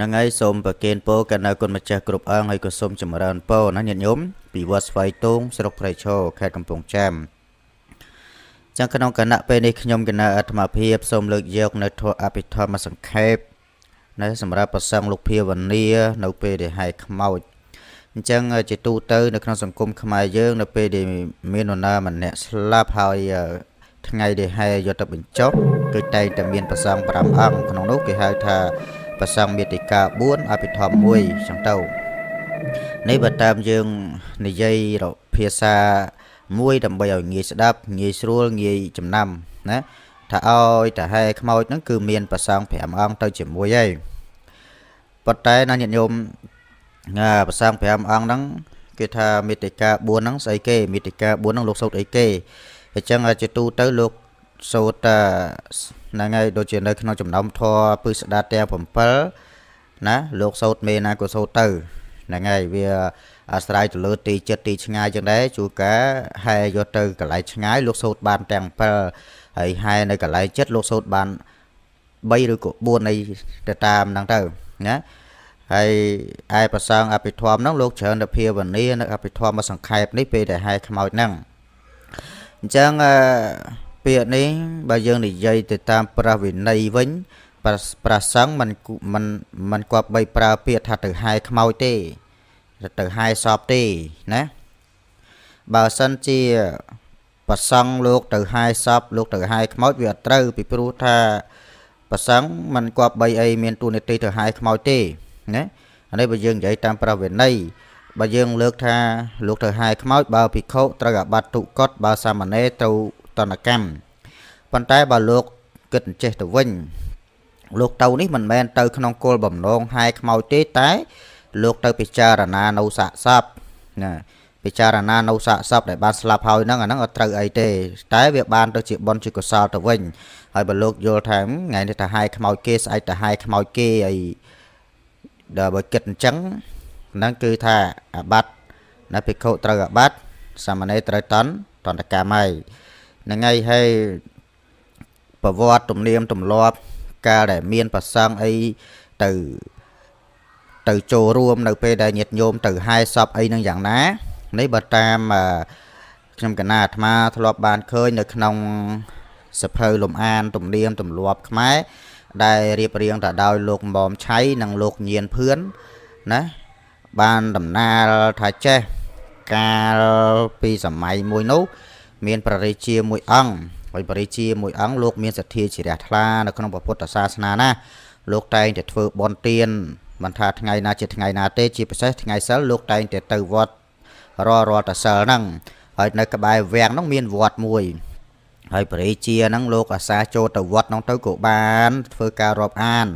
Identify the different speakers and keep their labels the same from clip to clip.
Speaker 1: នឹងហើយសូមប្រគេនពរកណ្ដាលគុណម្ចាស់គ្រប់អង្គហើយក៏សូមចម្រើនពរណាញាតិញោមពីវត្តស្វាយតូង ស្រុកព្រៃឈរខេត្តកំពង់ចាមចឹងក្នុងគណៈពេលនេះខ្ញុំគណៈអាត្មាភាពសូមលើកយក នៅធម៌អភិធម្មសង្ខេបនៅ សម្រាប់ប្រសង់លោកភាវនានៅពេលដែលហែកខ្មោចអញ្ចឹងជាទូទៅនៅក្នុងសង្គមខ្មែរយើង នៅ ពេលដែលមាននរណាម្នាក់ស្លាប់ហើយថ្ងៃដែលហែយកទៅបញ្ចប់ គឺតែងតែមាន ប្រសង់5អង្គក្នុងនោះគេហៅថាប្រសងមេតិកា4អភិធម្ម1ចឹងទៅនេះបើតាមយើងនិយាយភាសាមួយដើម្បីឲ្យងាយស្ដាប់ ងាយស្រួលងាយចំណាំណាថាឲ្យតាហែខ្មោចហ្នឹងគឺមាន ប្រសង5អង្គទៅជាមួយហើយប៉ុន្តែណាញាតិញោមណាប្រសង5អង្គហ្នឹងគេថាមេតិកា4ហ្នឹងស្អីគេមេតិកា4ហ្នឹងលោកសោតអីគេអញ្ចឹងជាទូទៅលោកសូត្រហ្នឹងហើយដូចជានៅក្នុងចំណោមធម៌ពិស្ដាទាំង7ណាលោកសូត្រមេណាក៏សូត្រទៅហ្នឹងហើយវាអាស្រ័យទៅលើទីចិត្តទីឆ្ងាយចឹងដែរជួកាហែយកទៅកន្លែងឆ្ងាយលោកសូត្របានទាំង7ហើយហែនៅកន្លែងចិត្តលោកសូត្របាន3ឬក៏4នៃទៅតាមហ្នឹងទៅណាហើយឯប្រសងអភិធម្មហ្នឹងលោកច្រើនទៅភាវនានៅអភិធម្មសង្ខេបនេះពេលដែលហែខ្មោចហ្នឹងអញ្ចឹងអឺពាក្យនេះបើយើងនិយាយទៅតាមព្រះវិន័យវិញប្រសង់មិនមិនមិនគប្បីប្រើពាក្យថាទៅហាយខ្មោចទេ ទៅហាយសពទេណាបើសិនជាប្រសង់លោកទៅហាយសពលោកទៅហាយខ្មោចវាអត់ត្រូវ ពីព្រោះថាប្រសង់មិនគប្បីអីមានទូនីតិទៅហាយខ្មោចទេណាអានេះបើយើងនិយាយតាមព្រះវិន័យបើយើង លើក ថាលោកទៅហាយខ្មោច បើភិក្ខុត្រូវអាបត្តិទុកតបើសាមណេរត្រូវតនកម្មប៉ុន្តែបើលោកគិតអញ្ចេះទៅវិញ លោកទៅនេះមិនមែនទៅក្នុងគោលបំណងហែខ្មោចទេតែ លោកទៅ ពិចារណានៅសាកសពណាពិចារណានៅសាកសពដែលបានស្លាប់ហើយហ្នឹងអាហ្នឹងអត់ត្រូវអីទេតែវាបានទៅជាបនជាកុសលទៅវិញហើយបើលោកយល់ថាថ្ងៃនេះទៅហែខ្មោចគេស្អែកទៅហែខ្មោចគេហើយដល់បើគិតអញ្ចឹងហ្នឹងគឺថាអាបត្តិណាភិក្ខុត្រូវអាបត្តិសាមណេរត្រូវតន់តន្តកម្មហើយហ្នឹងហើយហើយប្រវត្តិទំនៀមទម្លាប់កាលដែលមានប្រសង់អីទៅទៅចូលរួម នៅពេលដែលញាតិញោមទៅហែសពអីនឹងយ៉ាងណានេះបើតាមខ្ញុំកណាអាត្មាធ្លាប់បានឃើញនៅក្នុងសភៅលំអានទំនៀមទម្លាប់ខ្មែរដែលរៀបរៀងទៅដោយលោកមុំឆៃនិងលោកញៀនភឿនណាបានដំណាលថាចេះកាលពីសម័យមួយនោះមានព្រះរាជាមួយអង្គហើយព្រះរាជាមួយអង្គលោកមានសទ្ធាជ្រះថ្លានៅក្នុង ពុទ្ធសាសនាណាលោកតែងតែធ្វើបន់ទានមិនថាថ្ងៃណាជាថ្ងៃណាទេជាពិសេសថ្ងៃសិលលោកតែងតែទៅវត្តរាល់រាល់តសិលហ្នឹងហើយនៅក្បែរវាំងហ្នឹងមានវត្តមួយហើយព្រះរាជាហ្នឹងលោកអាសាចូលទៅវត្តហ្នឹងទៅក៏បានធ្វើការរាប់អាន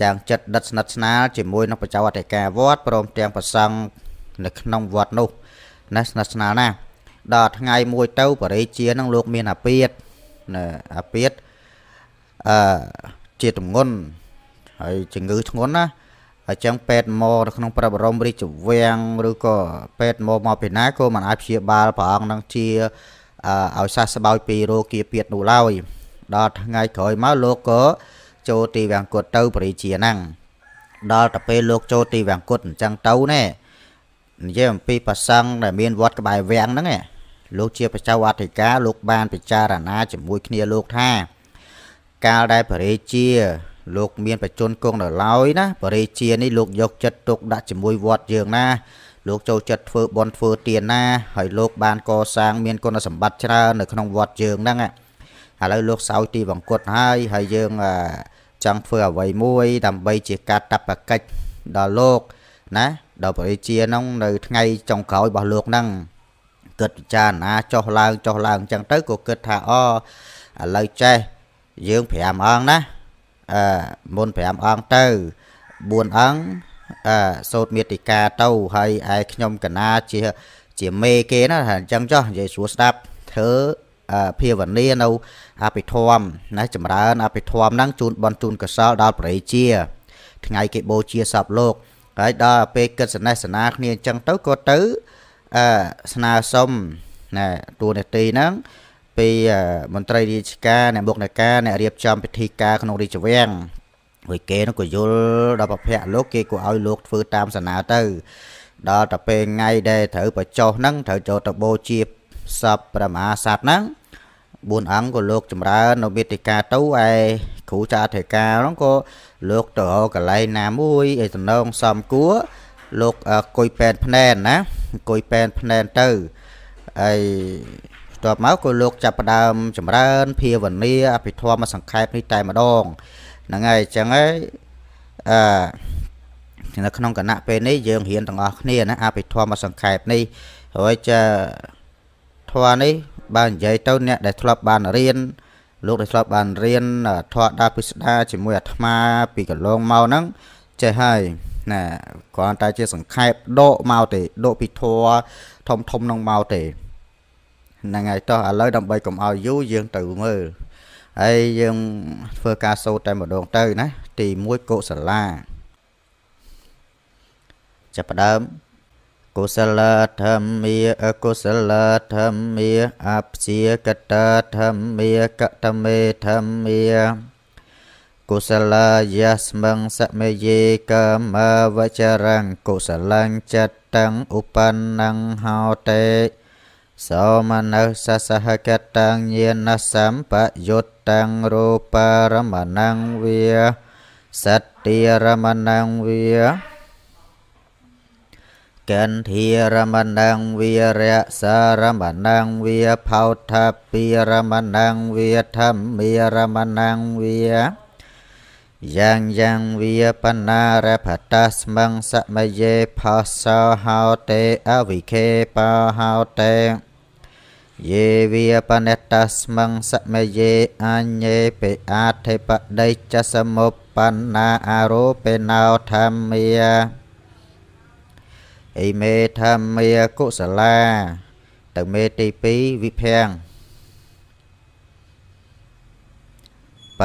Speaker 1: យ៉ាងចិត្តដិតស្និទ្ធស្នាលជាមួយនឹងបច្ចោអធិការវត្តព្រមទាំងប្រសង់នៅក្នុងវត្តនោះណាស្និទ្ធស្នាលណាស់ដល់ថ្ងៃមួយទៅបរិជានឹងលោក មានអាពាតណាអាពាតអឺជាទម្ងន់ហើយជំងឺធ្ងន់ណាអញ្ចឹងពេទ្យមកនៅក្នុងព្រះបរមរាជវាំងឬក៏ពេទ្យមកមកពីណាក៏មិនអាចព្យាបាលព្រះអង្គនឹងជាឲ្យសះស្បើយពីរោគាពាតនោះឡើយដល់ថ្ងៃក្រោយមកលោកក៏ចូលទីវាំងគុតទៅបរិជាហ្នឹងដល់ទៅពេលលោកចូលទីវាំងគុតអញ្ចឹងទៅណែនិយាយអំពីប្រសង់ដែលមានវត្តក្បែរវាំងហ្នឹងឯងលោកជាប្រជវអធិការលោក បានពិចារណាជាមួយគ្នាលោកថាកាលដែលបរិជាលោកមានបច្ចុប្បន្នគង់នៅឡើយណាបរិជានេះលោកយកចិត្តទុកដាក់ជាមួយវត្តយើងណា លោកចូលចិត្តធ្វើបន់ធ្វើទានណាហើយលោកបាន កសាងមានគុណសម្បត្តិច្រើននៅក្នុងវត្តយើងហ្នឹងឥឡូវលោក សោយទីបង្គត់ហើយហើយយើងចង់ធ្វើអ្វីមួយ ដើម្បីជាការតបកិច្ចដល់លោកណាដល់ប្រជាហ្នឹងនៅថ្ងៃចុងក្រោយរបស់លោកហ្នឹងគិតពិចារណាចុះឡើងចុះឡើងអញ្ចឹងទៅក៏គិតថាអូឥឡូវចេះយើង5អង្គណាអឺមុន5អង្គទៅ4អង្គអឺសោតមេតិកាទៅហើយឯខ្ញុំកណាជា ជាមេគេណាថាអញ្ចឹងចុះនិយាយស្រួលស្ដាប់ធ្វើភាវនានៅអភិធម្មណាចម្រើនអភិធម្មហ្នឹងជូនបនជូនកសលដល់ប្រេជា ថ្ងៃគេបូជាសពលោកហើយដល់ពេលគិតសណេះសណាគ្នាអញ្ចឹងទៅក៏ទៅអឺស្នើសុំណែតួនាទីហ្នឹងពីមន្ត្រីរាជការអ្នកមុខនេការអ្នករៀបចំពិធីការក្នុងរាជវាំងហើយគេនោះក៏យល់ដល់ប្រភពលោកគេក៏ឲ្យ លោកធ្វើតាមសំណើទៅដល់តែពេលថ្ងៃដែលត្រូវបញ្ចុះហ្នឹងត្រូវចូលទៅបូជាសពព្រះមហាសត្វហ្នឹង4អង្គក៏លោកចម្រើននៅមេតិកាទៅឯគ្រូចាអធិការហ្នឹងក៏លោកទៅកន្លែងណាមួយឯតំណងសំគួរលោកអង្គុយប៉ែនភ្នែនណាអង្គុយប៉ែនភ្នែនទៅហើយបន្ទាប់មកក៏លោកចាប់ផ្ដើមចម្រើន ភាវនាអភិធម្មសង្ខេបនេះតែម្ដងហ្នឹងហើយអញ្ចឹងហើយអឺនៅក្នុងគណៈពេលនេះយើងរៀនទាំងអស់គ្នាណាអភិធម្មសង្ខេបនេះហើយចាធម៌នេះ បាននិយាយទៅអ្នកដែល ធ្លាប់បានរៀនលោកដែលធ្លាប់បានរៀនធម៌ដាពិសដាជាមួយអាត្មាពីកន្លងមកហ្នឹងចេះហើយណាគ្រាន់តែជាសង្ខេបដកមកទេដកពីធัวធំធំនឹងមកទេហ្នឹងហើយតោះឥឡូវដើម្បីកុំឲ្យយូរយើងទៅមើលហើយយើង ធ្វើការសូត្រតែម្ដងទៅណា ទី1កុសលាចាប់ផ្ដើមកុសលធម្មាអកុសលធម្មាអព្យាកតធម្មាកតមេធម្មា Kusala yasmang sakmeyi kama vajarang kusalang chattang upanang hao te Sao manah sasahakatang yena sampa yutang rupa ramanang vya Satya ramanang vya Can thi ramanang vya rya sa ramanang vya Phao thapi ramanang vya thammi ramanang vya យ៉ាងយ៉ាងវាបណ្ណារភតាស្មឹងសមយេផោសោហោតេអវិខេបោហោតេយេវាបណេតាស្មឹងសមយេអញ្ញេពេអាធិបតីចសមុបបណ្ណាអរូបេណោធម្មាអេមេធម្មាកុសលាទៅមេទី2វិភាំង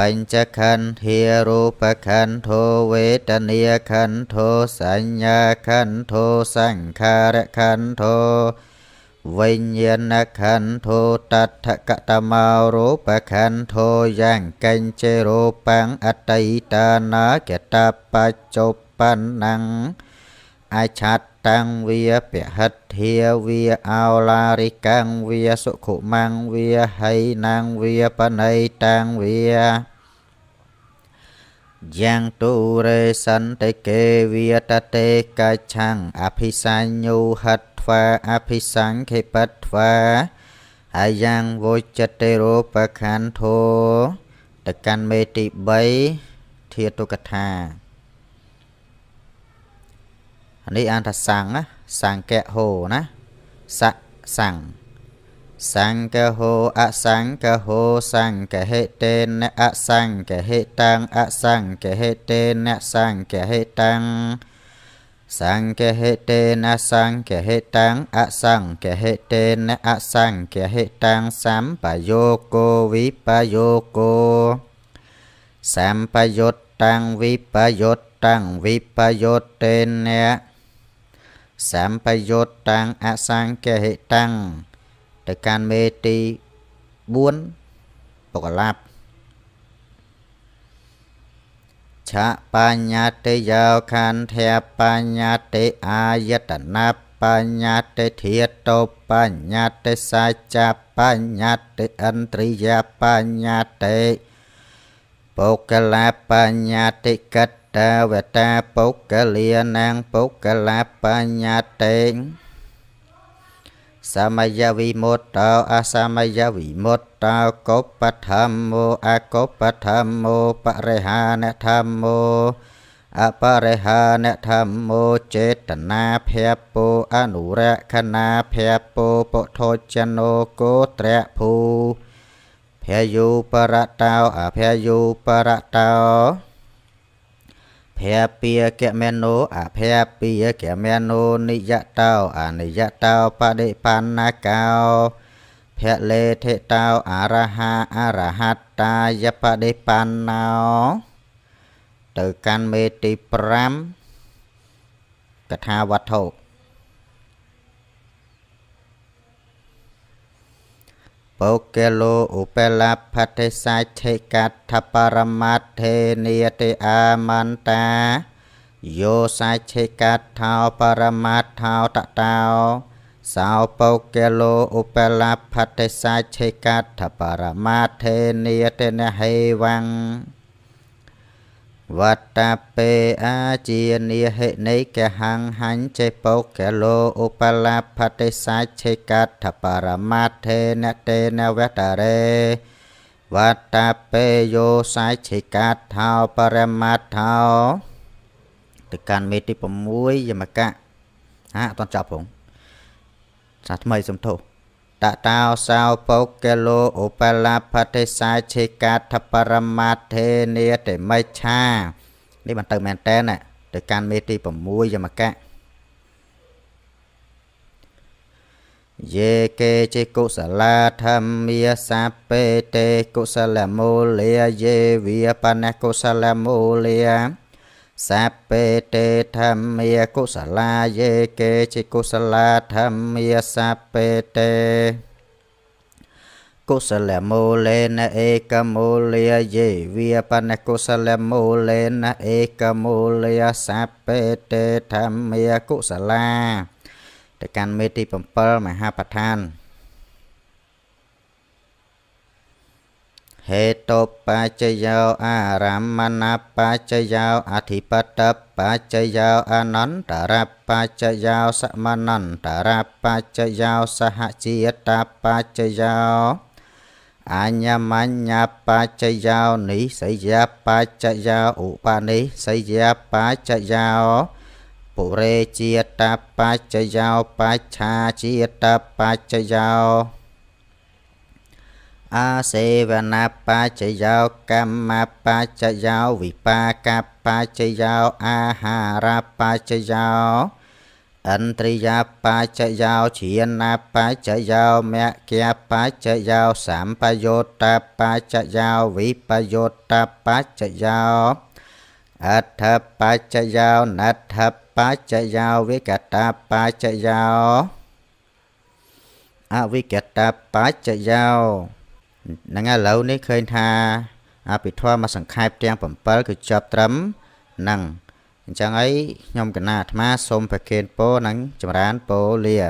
Speaker 1: ปัญจขันธ์เฮรูปขันธ์โทเวทนียขันธ์โทสัญญาขันธ์โทสังขารขันธ์โทวิญญาณขันธ์โทตัตถกตมารูปขันธ์โทยังกัญเจโรปังอัตติตานาเกตาปจจปันนังอาชัดតាំងវាពហិទ្ធាវាអោឡារិកាំងវាសុខុមាំងវាហៃណាងវាបណៃតាំងវាយ៉ាងទូរេសន្តិកេវាតតេកច្ឆੰអភិសញ្ញូហិត្វាអភិសង្ខេបត្វាហើយយ៉ាងវចតេរូបខន្ធោតកាន់មេទី3ធាតុកថានេះអានថាសាំងណាសាំងកហោណាសៈសាំងសង្កហោអសង្កហោសង្កហេតេនអសង្កហេតាំងអសង្កហេតេនសង្កហេតាំងសង្កហេតេនសង្កហេតាំងអសង្កហេតេនអសង្កហេតាំងសម្បយោគោវិបយោគោសម្បយុតតាំងវិបយុតតាំងវិបយុតេនសម្បយុតតាំងអសង្កហិតាំងទៅកាន់មេទី4បុគ្គលាប់ឆបញ្ញតិយោខន្ធាបញ្ញតិអាយតនាបញ្ញតិធាតោបញ្ញតិសច្ចបញ្ញតិឥន្ទ្រិយបញ្ញតិបុគ្គលាបញ្ញតិកតតាវតាពុគ្គលានាងពុគ្គលាបញ្ញតេងសមយវិមុតតោអសមយវិមុតតោកុបធម្មោអកុបធម្មោបរិហានធម្មោអបរិហានធម្មោចេតនាភពោអនុរខណាភពោពុទ្ធោចនោកោត្រៈភូភយុបរតោអភយុបរតោភែពាកមេនោអភែពាកមេនោនិយតោអនិយតោបដិបណ្ណកោភៈលេធិតោអរហាអរហតាយបដិបណ្ណោទៅកាន់មេទី5កថាវត្ថុបូកេឡូឧបេលាផតិសាឆេកតថបរមត្ថេនិយតិអាមន្តាយោសាឆេកតថោបរមត្ថថោតតោ សោបោកេឡូឧបេលាផតិសាឆេកតថបរមត្ថេនិយតិនហេវੰវត្តាពេអាជានិហិនិកហង្ហញ្ចេបោកលោឧបលាភតិសាឆេកតបរមត្ថេនតេនវតរេវត្តាពេយោសាឆេកតថោបរមត្ថោទៅកាន់មេទី6យមកៈហាអត់តន់ចប់ផងសាថ្មីសំទោសតតោសោបោកេលោឧបលាភតិសាឆេកាថបរមាធេនេតិមិឆានេះបន្តមែនតើណាទៅកាន់មេទី6យមកៈយេកេចេកុសលាធម្មាសាពេតេកុសលមូលាយេវាបណកុសលមូលាសពេតេធម្មាកុសលាយេកេជាកុសលាធម្មាសពេតេកុសលមូលេនឯកមូលាយេវាបណកុសលមូលេនឯកមូលាសពេតេធម្មាកុសលាទៅកាន់មេទី7មហាប្រធានហេតុបច្ចយោអារម្មណបច្ចយោអធិបតបច្ចយោអនន្តរបច្ចយោសមនន្តរបច្ចយោសហជាតិបច្ចយោអញ្ញមញ្ញបច្ចយោនិសយបច្ចយោឧបនិសយបច្ចយោបុរេជាតិបច្ចយោបច្ឆាជាតិបច្ចយោអាសេវនាបច្ចយោកម្មាបច្ចយោវិបាកបច្ចយោអាហារបច្ចយោអន្ត្រិយាបច្ចយោជាណាបច្ចយោមគ្គបច្ចយោសម្បយោតបច្ចយោវិបយោតបច្ចយោអដ្ឋបច្ចយោណដ្ឋបច្ចយោវិកតបច្ចយោអវិកតបច្ចយោហ្នឹងឥឡូវនេះឃើញថាអភិធម៌មកសង្ខេបទាំង7គឺចប់ត្រឹមនឹងអញ្ចឹងហើយខ្ញុំកណាអាត្មាសូមប្រគេនពរនិងចម្រើនពរលា